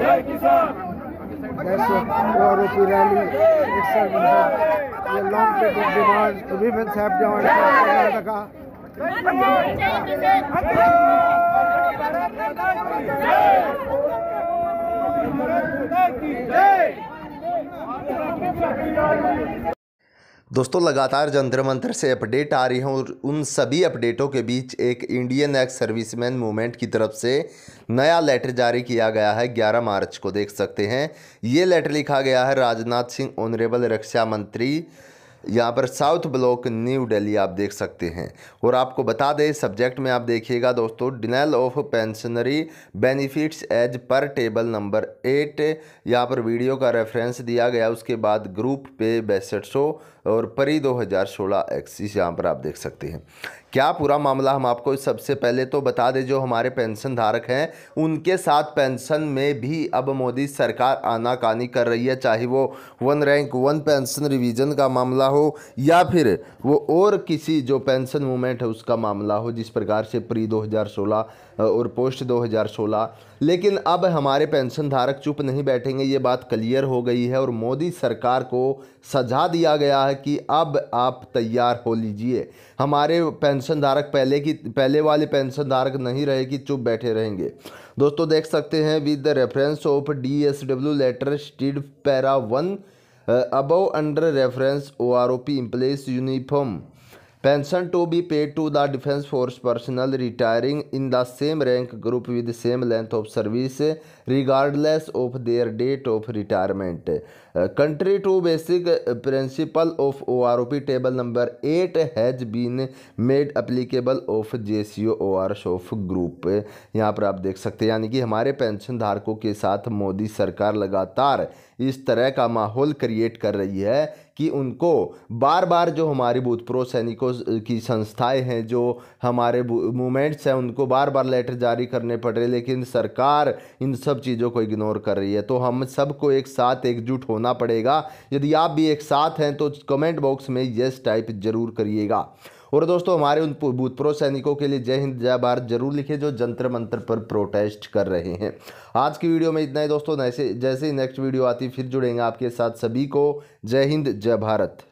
आरोपी रैली ये long paper demand women's have demand Karnataka दोस्तों लगातार जंतर मंत्र से अपडेट आ रही हैं और उन सभी अपडेटों के बीच एक इंडियन एक्स सर्विसमैन मूवमेंट की तरफ से नया लेटर जारी किया गया है 11 मार्च को देख सकते हैं ये लेटर लिखा गया है राजनाथ सिंह ऑनरेबल रक्षा मंत्री यहाँ पर साउथ ब्लॉक न्यू दिल्ली आप देख सकते हैं और आपको बता दें सब्जेक्ट में आप देखिएगा दोस्तों denial of pensionary benefits as per table number eight यहाँ पर वीडियो का रेफरेंस दिया गया उसके बाद ग्रुप पे बैसठ और परी 2016 हज़ार सोलह एक्सिस यहाँ पर आप देख सकते हैं क्या पूरा मामला हम आपको सबसे पहले तो बता दें जो हमारे पेंशन धारक हैं उनके साथ पेंशन में भी अब मोदी सरकार आनाकानी कर रही है चाहे वो one rank one pension revision का मामला हो या फिर वो और किसी जो पेंशन मूवमेंट है उसका मामला हो जिस प्रकार से प्री 2016 और पोस्ट 2016 लेकिन अब हमारे पेंशन धारक चुप नहीं बैठेंगे ये बात क्लियर हो गई है और मोदी सरकार को सजा दिया गया है कि अब आप तैयार हो लीजिए हमारे पेंशन पेंशन धारक पहले की पहले वाले पेंशन धारक नहीं रहे कि चुप बैठे रहेंगे दोस्तों देख सकते हैं with the reference of D S W letter cited para one above under reference O R O P implies uniform pension to be paid to the defence force personnel retiring in the same rank group with same length of service regardless of their date of retirement contrary to basic principle of O O R P table number eight has been made applicable of J C O JCO ORs of group यहाँ पर आप देख सकते हैं यानी कि हमारे pension धारकों के साथ मोदी सरकार लगातार इस तरह का माहौल क्रिएट कर रही है कि उनको बार बार जो हमारी भूतपूर्व सैनिकों की संस्थाएं हैं जो हमारे मूवमेंट्स हैं उनको बार बार लेटर जारी करने पड़ रहे लेकिन सरकार इन सब चीज़ों को इग्नोर कर रही है तो हम सबको एक साथ एकजुट होना पड़ेगा यदि आप भी एक साथ हैं तो कमेंट बॉक्स में यस टाइप ज़रूर करिएगा और दोस्तों हमारे उन भूतपूर्व सैनिकों के लिए जय हिंद जय भारत जरूर लिखे जो जंतर मंत्र पर प्रोटेस्ट कर रहे हैं आज की वीडियो में इतना ही दोस्तों जैसे ही नेक्स्ट वीडियो आती फिर जुड़ेंगे आपके साथ सभी को जय हिंद जय भारत